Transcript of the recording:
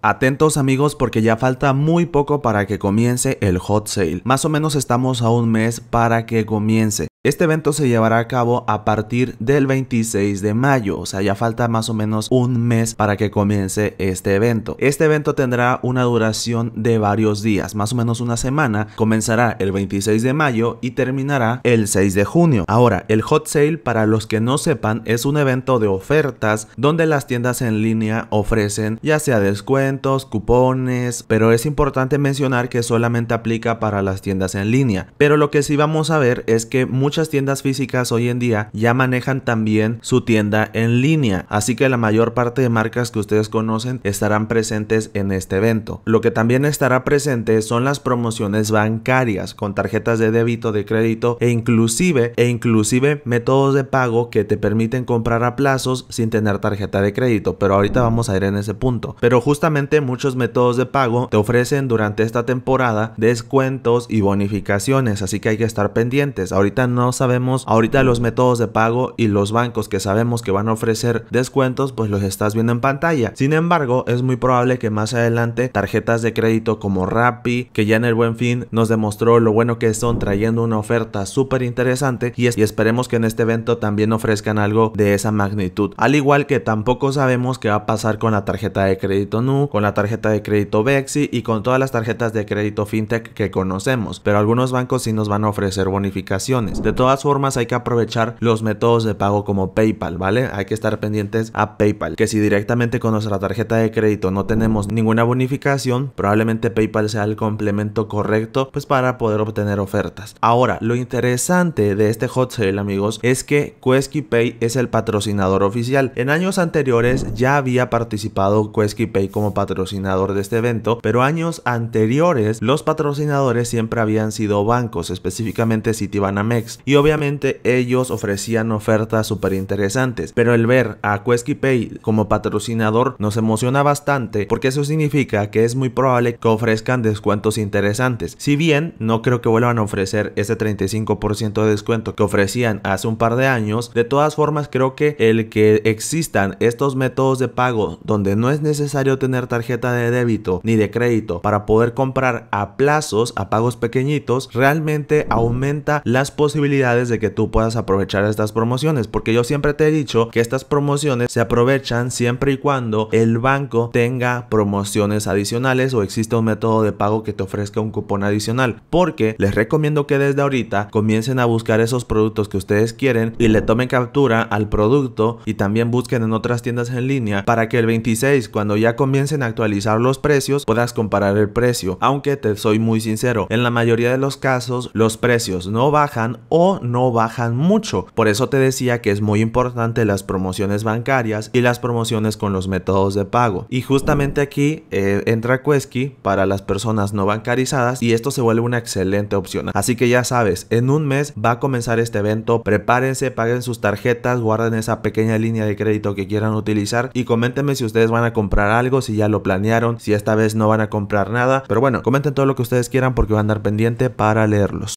Atentos amigos porque ya falta muy poco para que comience el hot sale. Más o menos estamos a un mes para que comience. Este evento se llevará a cabo a partir del 26 de mayo, o sea, ya falta más o menos un mes para que comience este evento. Este evento tendrá una duración de varios días, más o menos una semana, comenzará el 26 de mayo y terminará el 6 de junio. Ahora, el hot sale, para los que no sepan, es un evento de ofertas donde las tiendas en línea ofrecen ya sea descuentos, cupones, pero es importante mencionar que solamente aplica para las tiendas en línea. Pero lo que sí vamos a ver es que muchas muchas tiendas físicas hoy en día ya manejan también su tienda en línea, así que la mayor parte de marcas que ustedes conocen estarán presentes en este evento. Lo que también estará presente son las promociones bancarias con tarjetas de débito, de crédito e inclusive e inclusive métodos de pago que te permiten comprar a plazos sin tener tarjeta de crédito, pero ahorita vamos a ir en ese punto. Pero justamente muchos métodos de pago te ofrecen durante esta temporada descuentos y bonificaciones, así que hay que estar pendientes. Ahorita no sabemos ahorita los métodos de pago y los bancos que sabemos que van a ofrecer descuentos, pues los estás viendo en pantalla. Sin embargo, es muy probable que más adelante tarjetas de crédito como Rappi, que ya en el buen fin nos demostró lo bueno que son trayendo una oferta súper interesante y, y esperemos que en este evento también ofrezcan algo de esa magnitud. Al igual que tampoco sabemos qué va a pasar con la tarjeta de crédito Nu, con la tarjeta de crédito Bexi y con todas las tarjetas de crédito FinTech que conocemos, pero algunos bancos sí nos van a ofrecer bonificaciones. De todas formas, hay que aprovechar los métodos de pago como PayPal, ¿vale? Hay que estar pendientes a PayPal, que si directamente con nuestra tarjeta de crédito no tenemos ninguna bonificación, probablemente PayPal sea el complemento correcto pues para poder obtener ofertas. Ahora, lo interesante de este hot sale, amigos, es que Quesky Pay es el patrocinador oficial. En años anteriores ya había participado Quesky Pay como patrocinador de este evento, pero años anteriores los patrocinadores siempre habían sido bancos, específicamente Citibanamex y obviamente ellos ofrecían ofertas súper interesantes, pero el ver a Quesky Pay como patrocinador nos emociona bastante porque eso significa que es muy probable que ofrezcan descuentos interesantes. Si bien no creo que vuelvan a ofrecer ese 35% de descuento que ofrecían hace un par de años, de todas formas creo que el que existan estos métodos de pago donde no es necesario tener tarjeta de débito ni de crédito para poder comprar a plazos, a pagos pequeñitos, realmente aumenta las posibilidades de que tú puedas aprovechar estas promociones, porque yo siempre te he dicho que estas promociones se aprovechan siempre y cuando el banco tenga promociones adicionales o existe un método de pago que te ofrezca un cupón adicional, porque les recomiendo que desde ahorita comiencen a buscar esos productos que ustedes quieren y le tomen captura al producto y también busquen en otras tiendas en línea para que el 26 cuando ya comiencen a actualizar los precios puedas comparar el precio, aunque te soy muy sincero, en la mayoría de los casos los precios no bajan o no bajan mucho. Por eso te decía que es muy importante las promociones bancarias y las promociones con los métodos de pago. Y justamente aquí eh, entra Quesky para las personas no bancarizadas y esto se vuelve una excelente opción. Así que ya sabes, en un mes va a comenzar este evento, prepárense, paguen sus tarjetas, guarden esa pequeña línea de crédito que quieran utilizar y coméntenme si ustedes van a comprar algo, si ya lo planearon, si esta vez no van a comprar nada. Pero bueno, comenten todo lo que ustedes quieran porque van a andar pendiente para leerlos.